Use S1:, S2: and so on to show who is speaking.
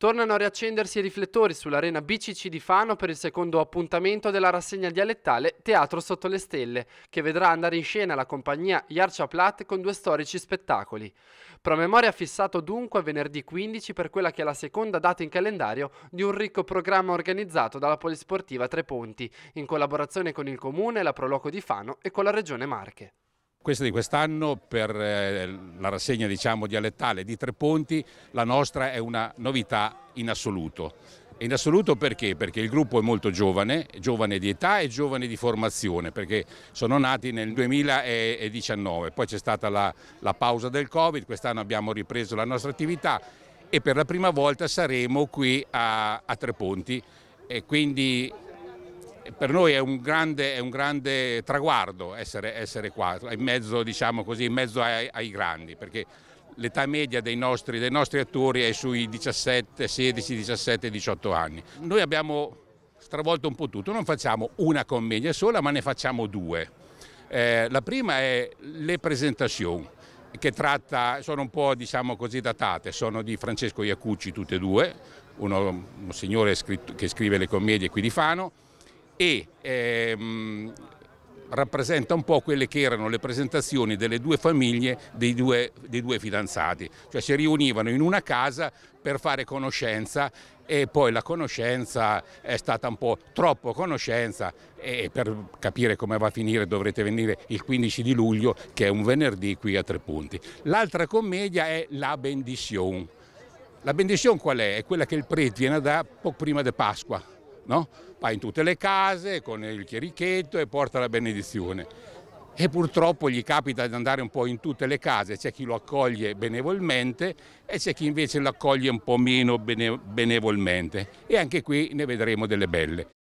S1: Tornano a riaccendersi i riflettori sull'arena BCC di Fano per il secondo appuntamento della rassegna dialettale Teatro sotto le stelle, che vedrà andare in scena la compagnia Iarcia Plat con due storici spettacoli. Promemoria fissato dunque venerdì 15 per quella che è la seconda data in calendario di un ricco programma organizzato dalla Polisportiva Tre Ponti, in collaborazione con il Comune, la Proloco di Fano e con la Regione Marche.
S2: Questa di quest'anno per eh, la rassegna diciamo, dialettale di Tre Ponti, la nostra è una novità in assoluto. In assoluto perché? Perché il gruppo è molto giovane, giovane di età e giovane di formazione, perché sono nati nel 2019, poi c'è stata la, la pausa del Covid, quest'anno abbiamo ripreso la nostra attività e per la prima volta saremo qui a, a Tre Ponti e quindi per noi è un grande, è un grande traguardo essere, essere, qua, in mezzo, diciamo così, in mezzo ai, ai, grandi, perché l'età media dei nostri, dei nostri attori è sui 17, 16, 17, 18 anni. Noi abbiamo stravolto un po' tutto, non facciamo una commedia sola, ma ne facciamo due. Eh, la prima è le Presentation, che tratta, sono un po' diciamo così datate, sono di Francesco Iacucci tutte e due, uno, un signore che scrive le commedie qui di Fano, e ehm, rappresenta un po' quelle che erano le presentazioni delle due famiglie dei due, dei due fidanzati, cioè si riunivano in una casa per fare conoscenza e poi la conoscenza è stata un po' troppo conoscenza e per capire come va a finire dovrete venire il 15 di luglio che è un venerdì qui a tre punti. L'altra commedia è La Bendizione. La bendizione qual è? È quella che il prete viene a dare poco prima di Pasqua no? va in tutte le case con il chierichetto e porta la benedizione. E purtroppo gli capita di andare un po' in tutte le case, c'è chi lo accoglie benevolmente e c'è chi invece lo accoglie un po' meno benevolmente. E anche qui ne vedremo delle belle.